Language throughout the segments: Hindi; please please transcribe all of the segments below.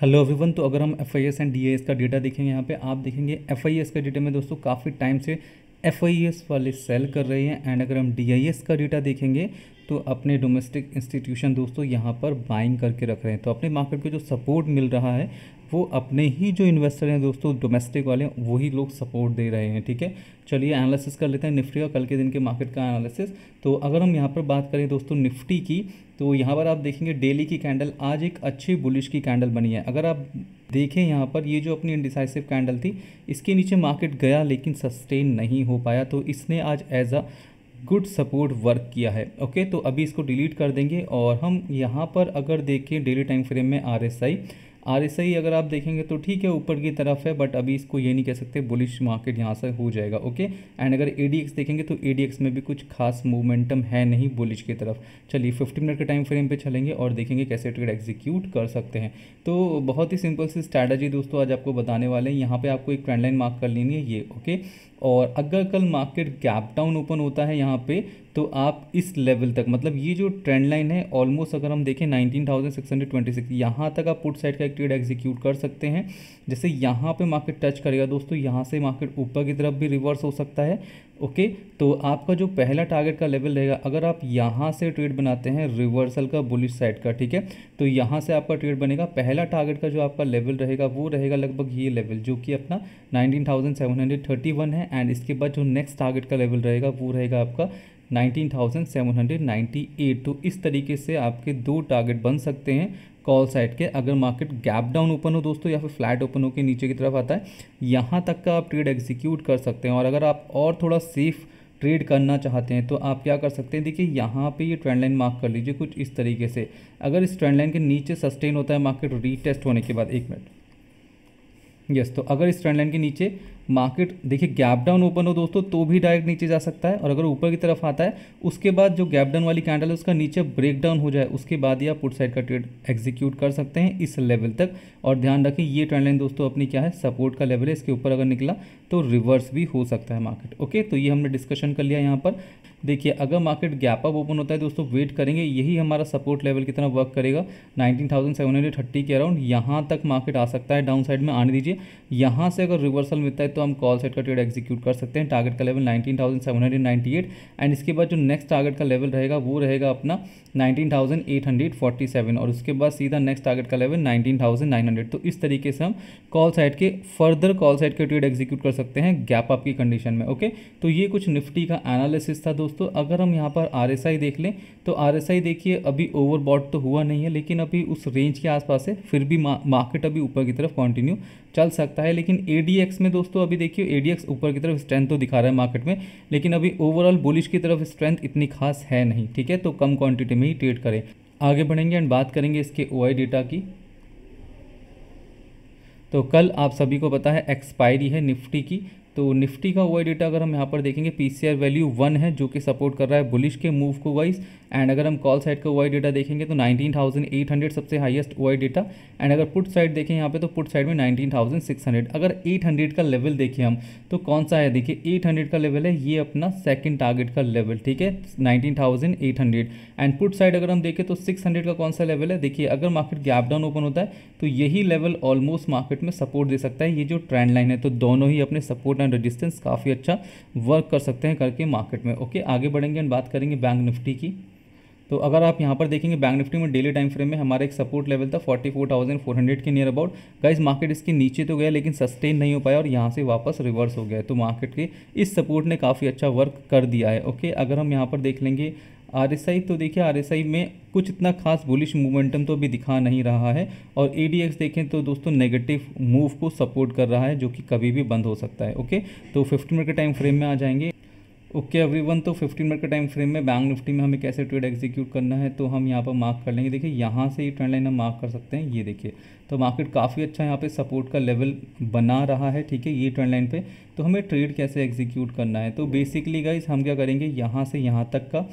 हेलो अभिवन तो अगर हम F I S and D का डेटा देखेंगे यहाँ पे आप देखेंगे एफ आई एस का डेटा में दोस्तों काफ़ी टाइम से एफ आई एस वाले सेल कर रहे हैं एंड अगर हम डी आई एस का डेटा देखेंगे तो अपने डोमेस्टिक इंस्टीट्यूशन दोस्तों यहाँ पर बाइंग करके रख रहे हैं तो अपने मार्केट को जो सपोर्ट मिल रहा है वो अपने ही जो इन्वेस्टर हैं दोस्तों डोमेस्टिक वाले वही लोग सपोर्ट दे रहे हैं ठीक है चलिए एनालिसिस कर लेते हैं निफ्टी का कल के दिन के मार्केट का एनालिसिस तो अगर हम यहाँ पर बात करें दोस्तों निफ्टी की तो यहाँ पर आप देखेंगे डेली की कैंडल आज एक अच्छी बुलिश की कैंडल बनी है अगर आप देखें यहाँ पर ये जो अपनी इंडिसाइसिव कैंडल थी इसके नीचे मार्केट गया लेकिन सस्टेन नहीं हो पाया तो इसने आज as a good support work किया है ओके तो अभी इसको डिलीट कर देंगे और हम यहाँ पर अगर देखें डेली टाइम फ्रेम में R S I R S I अगर आप देखेंगे तो ठीक है ऊपर की तरफ है बट अभी इसको ये नहीं कह सकते बुलिश मार्केट यहाँ से हो जाएगा ओके एंड अगर ए डी एक्स देखेंगे तो ए डी एक्स में भी कुछ खास मूवमेंटम है नहीं बुलिश की तरफ चलिए फिफ्टी मिनट के टाइम फ्रेम पे चलेंगे और देखेंगे कैसे ट्रेड एग्जीक्यूट कर सकते हैं तो बहुत ही सिंपल सी स्ट्रैटेजी दोस्तों आज आपको बताने वाले हैं यहाँ पर आपको एक ट्रेंड लाइन मार्क कर लेनी है ये ओके और अगर कल मार्केट गैप डाउन ओपन होता है यहाँ पे तो आप इस लेवल तक मतलब ये जो ट्रेंड लाइन है ऑलमोस्ट अगर हम देखें 19,626 यहाँ तक आप पुट साइड का एक ट्रेड एग्जीक्यूट कर सकते हैं जैसे यहाँ पे मार्केट टच करेगा दोस्तों यहाँ से मार्केट ऊपर की तरफ भी रिवर्स हो सकता है ओके तो आपका जो पहला टारगेट का लेवल रहेगा अगर आप यहाँ से ट्रेड बनाते हैं रिवर्सल का बुलिश साइड का ठीक है तो यहाँ से आपका ट्रेड बनेगा पहला टारगेट का जो आपका लेवल रहेगा वो रहेगा लगभग ये लेवल जो कि अपना 19,731 है एंड इसके बाद जो नेक्स्ट टारगेट का लेवल रहेगा वो रहेगा आपका 19,798 तो इस तरीके से आपके दो टारगेट बन सकते हैं कॉल साइड के अगर मार्केट गैप डाउन ओपन हो दोस्तों या फिर फ्लैट ओपन होकर नीचे की तरफ आता है यहाँ तक का आप ट्रेड एग्जीक्यूट कर सकते हैं और अगर आप और थोड़ा सेफ़ ट्रेड करना चाहते हैं तो आप क्या कर सकते हैं देखिए यहाँ पे ये ट्रेंड लाइन मार्क कर लीजिए कुछ इस तरीके से अगर इस ट्रेंड लाइन के नीचे सस्टेन होता है मार्केट रीटेस्ट होने के बाद एक मिनट यस तो अगर इस ट्रेंड लाइन के नीचे मार्केट देखिए गैप डाउन ओपन हो दोस्तों तो भी डायरेक्ट नीचे जा सकता है और अगर ऊपर की तरफ आता है उसके बाद जो गैप डाउन वाली कैंडल है उसका नीचे ब्रेक डाउन हो जाए उसके बाद ही आप पुट साइड का ट्रेड एग्जीक्यूट कर सकते हैं इस लेवल तक और ध्यान रखें ये ट्रेंड लाइन दोस्तों अपनी क्या है सपोर्ट का लेवल है इसके ऊपर अगर निकला तो रिवर्स भी हो सकता है मार्केट ओके तो ये हमने डिस्कशन कर लिया यहाँ पर देखिए अगर मार्केट गैप अप ओपन होता है दोस्तों वेट करेंगे यही हमारा सपोर्ट लेवल की तरह वर्क करेगा 19,730 के अराउंड यहाँ तक मार्केट आ सकता है डाउन साइड में आने दीजिए यहाँ से अगर रिवर्सल मिलता है तो तो हम कॉल सेट का ट्रेड एग्जीक्यूट कर सकते हैं टारगेट का लेवल 19,798 एंड इसके बाद जो नेक्स्ट टारगेट का लेवल रहेगा वो रहेगा अपना 19,847 और उसके बाद सीधा नेक्स्ट टारगेट का लेवल 19,900 तो इस तरीके से हम कॉल साइड के फर्दर कॉल साइड के ट्रेड एग्जीक्यूट कर सकते हैं गैप अप की कंडीशन में ओके तो ये कुछ निफ्टी का एनालिसिस था दोस्तों अगर हम यहाँ पर आर देख लें तो आर देखिए अभी ओवरबॉट तो हुआ नहीं है लेकिन अभी उस रेंज के आसपास है फिर भी मार्केट अभी ऊपर की तरफ कंटिन्यू चल सकता है लेकिन ए में दोस्तों अभी देखिए एडीएक्स ऊपर की तरफ स्ट्रेंथ तो दिखा रहा है मार्केट में लेकिन अभी ओवरऑल बुलिश की तरफ स्ट्रेंथ इतनी खास है नहीं ठीक है तो कम क्वांटिटी में ही ट्रेड करें आगे बढ़ेंगे एंड बात करेंगे इसके ओ डेटा की तो कल आप सभी को पता है एक्सपायरी है निफ्टी की तो निफ्टी का वही डेटा अगर हम यहाँ पर देखेंगे पी वैल्यू वन है जो कि सपोर्ट कर रहा है बुलिश के मूव को वाइज एंड अगर हम कॉल साइड का वाई डेटा देखेंगे तो 19,800 सबसे हाईएस्ट वाई डेटा एंड अगर पुट साइड देखें यहाँ पे तो पुट साइड में 19,600 अगर 800 का लेवल देखें हम तो कौन सा है देखिए हंड्रेड का लेवल है ये अपना सेकेंड टारगेट का लेवल ठीक है हंड्रेड एंड पुट साइड अगर हम देखें तो सिक्स का कौन सा लेवल है देखिए अगर मार्केट गैप डाउन ओपन होता है तो यही लेवल ऑलमोस्ट मार्केट में सपोर्ट दे सकता है ये जो ट्रेंड लाइन है तो दोनों ही अपने सपोर्ट सपोर्ट एंड रेजिस्टेंस काफ़ी अच्छा वर्क कर सकते हैं करके मार्केट में ओके आगे बढ़ेंगे एंड बात करेंगे बैंक निफ्टी की तो अगर आप यहाँ पर देखेंगे बैंक निफ्टी में डेली टाइम फ्रेम में हमारा एक सपोर्ट लेवल था 44,400 के नियर अबाउट गाइस मार्केट इसके नीचे तो गया लेकिन सस्टेन नहीं हो पाया और यहाँ से वापस रिवर्स हो गया तो मार्केट के इस सपोर्ट ने काफ़ी अच्छा वर्क कर दिया है ओके अगर हम यहाँ पर देख लेंगे आर तो देखिए आर में कुछ इतना खास बुलिश मोमेंटम तो अभी दिखा नहीं रहा है और ई देखें तो दोस्तों नेगेटिव मूव को सपोर्ट कर रहा है जो कि कभी भी बंद हो सकता है ओके तो फिफ्टी मिनट के टाइम फ्रेम में आ जाएंगे ओके एवरी वन तो 15 मिनट के टाइम फ्रेम में बैंक निफ्टी में हमें कैसे ट्रेड एग्जीक्यूट करना है तो हम यहाँ पर मार्क कर लेंगे देखिए यहाँ से ये ट्रेंड लाइन हम मार्क कर सकते हैं ये देखिए तो मार्केट काफ़ी अच्छा यहाँ पे सपोर्ट का लेवल बना रहा है ठीक है ये ट्रेंड लाइन पे तो हमें ट्रेड कैसे एग्जीक्यूट करना है तो बेसिकली गाइज हम क्या करेंगे यहाँ से यहाँ तक का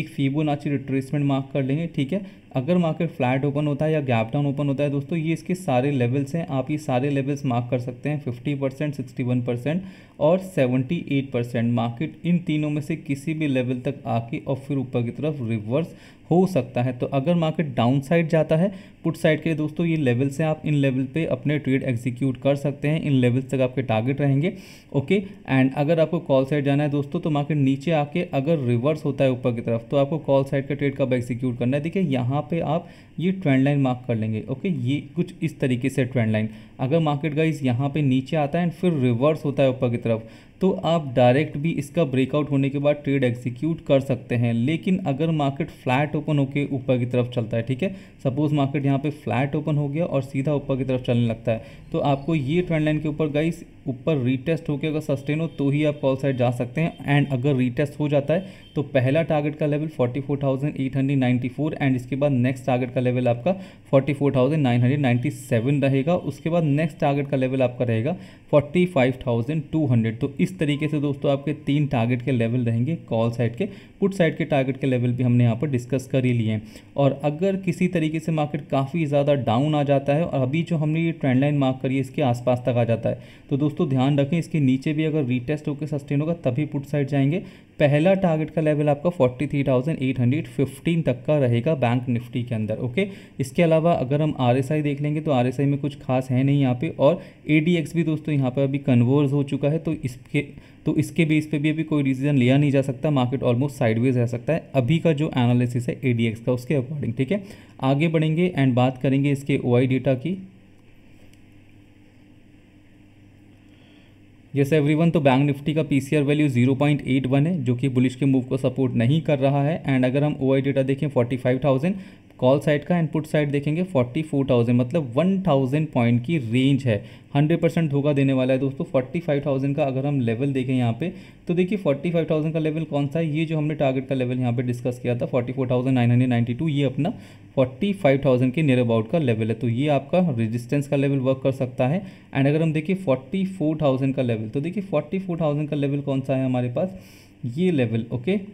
एक फीबोनाची रिट्रेसमेंट मार्क कर लेंगे ठीक है अगर मार्केट फ्लैट ओपन होता है या गैप डाउन ओपन होता है दोस्तों ये इसके सारे लेवल्स हैं आप ये सारे लेवल्स मार्क कर सकते हैं 50 परसेंट सिक्सटी वन परसेंट और 78 परसेंट मार्केट इन तीनों में से किसी भी लेवल तक आके और फिर ऊपर की तरफ रिवर्स हो सकता है तो अगर मार्केट डाउन साइड जाता है पुट साइड के लिए दोस्तों ये लेवल से आप इन लेवल पे अपने ट्रेड एग्जीक्यूट कर सकते हैं इन लेवल्स तक आपके टारगेट रहेंगे ओके एंड अगर आपको कॉल साइड जाना है दोस्तों तो मार्केट नीचे आके अगर रिवर्स होता है ऊपर की तरफ तो आपको कॉल साइड का ट्रेड कब एग्जीक्यूट करना है देखिए यहाँ पर आप ये ट्रेंड लाइन मार्क कर लेंगे ओके ये कुछ इस तरीके से ट्रेंड लाइन अगर मार्केट गाइज यहाँ पर नीचे आता है एंड फिर रिवर्स होता है ऊपर की तरफ तो आप डायरेक्ट भी इसका ब्रेकआउट होने के बाद ट्रेड एग्जीक्यूट कर सकते हैं लेकिन अगर मार्केट फ्लैट ओपन होकर ऊपर की तरफ चलता है ठीक है सपोज़ मार्केट यहाँ पे फ्लैट ओपन हो गया और सीधा ऊपर की तरफ चलने लगता है तो आपको ये ट्रेंड लाइन के ऊपर गाइस ऊपर रीटेस्ट होकर अगर सस्टेन हो तो ही आप कॉल साइड जा सकते हैं एंड अगर रीटेस्ट हो जाता है तो पहला टारगेट का लेवल 44,894 एंड इसके बाद नेक्स्ट टारगेट का लेवल आपका 44,997 रहेगा उसके बाद नेक्स्ट टारगेट का लेवल आपका रहेगा 45,200 तो इस तरीके से दोस्तों आपके तीन टारगेट के लेवल रहेंगे कॉल साइड के पुट साइड के टारगेट के लेवल भी हमने यहाँ पर डिस्कस कर ही लिए हैं और अगर किसी तरीके से मार्केट काफ़ी ज़्यादा डाउन आ जाता है और अभी जो हमने ये ट्रेंड लाइन मार्क करी है इसके आसपास तक आ जाता है तो दोस्तों दोस्तों ध्यान रखें इसके नीचे भी अगर रीटेस्ट होकर सस्टेन होगा तभी पुट साइड जाएंगे पहला टारगेट का लेवल आपका forty three thousand eight hundred fifteen तक का रहेगा बैंक निफ्टी के अंदर ओके इसके अलावा अगर हम आर एस आई देख लेंगे तो आर एस आई में कुछ खास है नहीं यहाँ पे और ए डी एक्स भी दोस्तों यहाँ पर अभी कन्वर्स हो चुका है तो इसके तो इसके बेस पे भी अभी कोई डिसीजन लिया नहीं जा सकता मार्केट ऑलमोस्ट साइडवेज रह सकता है अभी का जो एनालिसिस है ए डी एक्स का उसके अकॉर्डिंग ठीक है आगे बढ़ेंगे एंड बात करेंगे इसके ओ आई डेटा की जैसे एवरीवन तो बैंक निफ्टी का पीसीआर वैल्यू 0.81 है जो कि बुलिश के मूव को सपोर्ट नहीं कर रहा है एंड अगर हम ओआई डेटा देखें 45,000 कॉल साइड का इनपुट साइड देखेंगे फोर्टी फोर थाउजेंड मतलब वन थाउजेंड पॉइंट की रेंज है हंड्रेड परसेंट धोखा देने वाला है दोस्तों फोर्टी फाइव थाउजेंड का अगर हम लेवल देखें यहाँ पे तो देखिए फोर्टी फाइव थाउजेंड का लेवल कौन सा है ये जो हमने टारगेट का लेवल यहाँ पे डिस्कस किया था forty four thousand nine hundred two ये अपना फोर्टी फाइव थाउजेंड के नियर अबाउट का लेवल है तो ये आपका रेजिस्टेंस का लेवल वर्क कर सकता है एंड अगर हम देखिए फोर्टी फोर थाउजेंड का लेवल तो देखिए फोर्टी फोर थाउजेंड का लेवल कौन सा है हमारे पास ये लेवल ओके okay?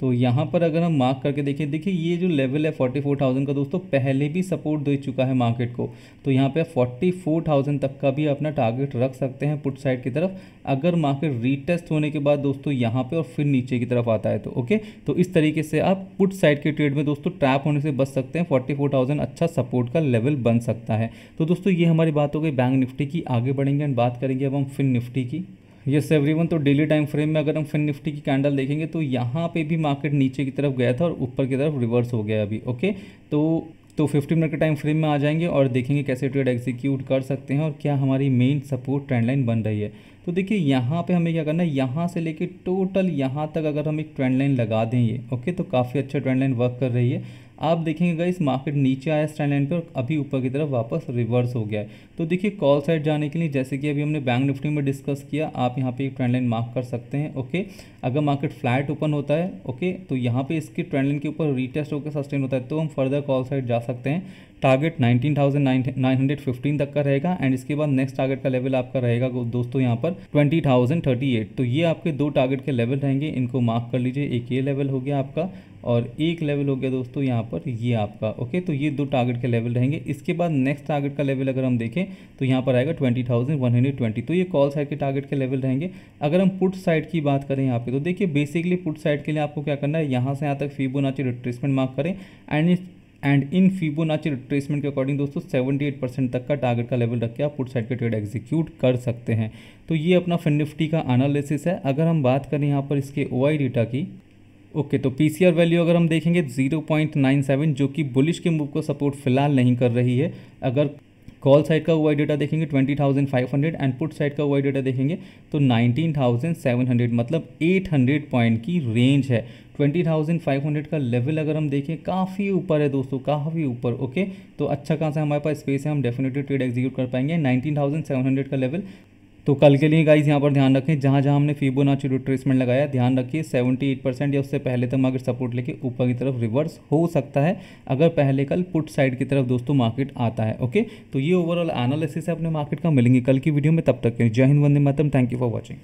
तो यहाँ पर अगर हम मार्क करके देखें देखिए ये जो लेवल है फोर्टी फोर थाउजेंड का दोस्तों पहले भी सपोर्ट दे चुका है मार्केट को तो यहाँ पे फोर्टी फोर थाउजेंड तक का भी अपना टारगेट रख सकते हैं पुट साइड की तरफ अगर मार्केट रीटेस्ट होने के बाद दोस्तों यहाँ पे और फिर नीचे की तरफ आता है तो ओके तो इस तरीके से आप पुट साइड के ट्रेड में दोस्तों ट्रैप होने से बच सकते हैं फोर्टी फोर थाउजेंड अच्छा सपोर्ट का लेवल बन सकता है तो दोस्तों ये हमारी बात हो गई बैंक निफ्टी की आगे बढ़ेंगे एंड बात करेंगे अब हम फिन निफ्टी की ये सेवरी तो डेली टाइम फ्रेम में अगर हम फिन निफ्टी की कैंडल देखेंगे तो यहाँ पे भी मार्केट नीचे की तरफ गया था और ऊपर की तरफ रिवर्स हो गया अभी ओके तो तो 50 मिनट के टाइम फ्रेम में आ जाएंगे और देखेंगे कैसे ट्रेड एग्जीक्यूट कर सकते हैं और क्या हमारी मेन सपोर्ट ट्रेंड लाइन बन रही है तो देखिए यहाँ पे हमें क्या करना है यहाँ से लेके टोटल यहाँ तक अगर हम एक ट्रेंड लाइन लगा दें ये ओके तो काफ़ी अच्छा ट्रेंड लाइन वर्क कर रही है आप देखेंगे गाइस मार्केट नीचे आया स्टैंड लाइन पर और अभी ऊपर की तरफ वापस रिवर्स हो गया है तो देखिए कॉल साइड जाने के लिए जैसे कि अभी हमने बैंक निफ्टी में डिस्कस किया आप यहाँ पे एक ट्रेंड लाइन मार्क कर सकते हैं ओके अगर मार्केट फ्लैट ओपन होता है ओके तो यहाँ पर इसके ट्रेंड लाइन के ऊपर रीटेस्ट होकर सस्टेन होता है तो हम फर्दर कॉल साइड जा सकते हैं टारगेट 19,915 तक का रहेगा एंड इसके बाद नेक्स्ट टारगेट का लेवल आपका रहेगा दोस्तों यहाँ पर 20,038 तो ये आपके दो टारगेट के लेवल रहेंगे इनको मार्क कर लीजिए एक ये लेवल हो गया आपका और एक लेवल हो गया दोस्तों यहाँ पर ये आपका ओके तो ये दो टारगेट के लेवल रहेंगे इसके बाद नेक्स्ट टारगेट का लेवल अगर हम देखें तो यहाँ पर आएगा twenty thousand one hundred twenty तो ये कॉल साइड के टारगेट के लेवल रहेंगे अगर हम पुट साइड की बात करें यहाँ पे तो देखिए बेसिकली पुट साइड के लिए आपको क्या करना है यहाँ से यहाँ तक फी रिट्रेसमेंट मार्क करें एंड एंड इन फिबोनाची रिट्रेसमेंट के अकॉर्डिंग दोस्तों 78 परसेंट तक का टारगेट का लेवल रख के आप पुट साइड के ट्रेड एग्जीक्यूट कर सकते हैं तो ये अपना फिन निफ्टी का एनालिसिस है अगर हम बात करें यहाँ पर इसके ओ डेटा की ओके okay, तो पी वैल्यू अगर हम देखेंगे 0.97 जो कि बुलिश के मूव को सपोर्ट फिलहाल नहीं कर रही है अगर कॉल साइड का वाई डेटा देखेंगे twenty thousand five hundred and put side का वाई डेटा देखेंगे तो नाइनटीन थाउजेंड सेवन हंड्रेड मतलब एट हंड्रेड पॉइंट की रेंज है ट्वेंटी थाउजेंड फाइव हंड्रेड का लेवल अगर हम देखें काफ़ी ऊपर है दोस्तों काफ़ी ऊपर ओके तो अच्छा खासा हमारे पास स्पेस है हम डेफिनेटली ट्रेड एग्जीक्यूट कर पाएंगे नाइनटीन थाउजेंड सेवन हंड्रेड का लेवल तो कल के लिए गाइज यहाँ पर ध्यान रखें जहाँ जहाँ हमने फीबोनाची रिट्रेसमेंट लगाया ध्यान रखिए 78 परसेंट या उससे पहले तक मार्केट सपोर्ट लेके ऊपर की तरफ रिवर्स हो सकता है अगर पहले कल पुट साइड की तरफ दोस्तों मार्केट आता है ओके तो ये ओवरऑल एनालिसिस है अपने मार्केट का मिलेंगे कल की वीडियो में तब तक के जय हिंद वंदे मातम थैंक यू फॉर वॉचिंग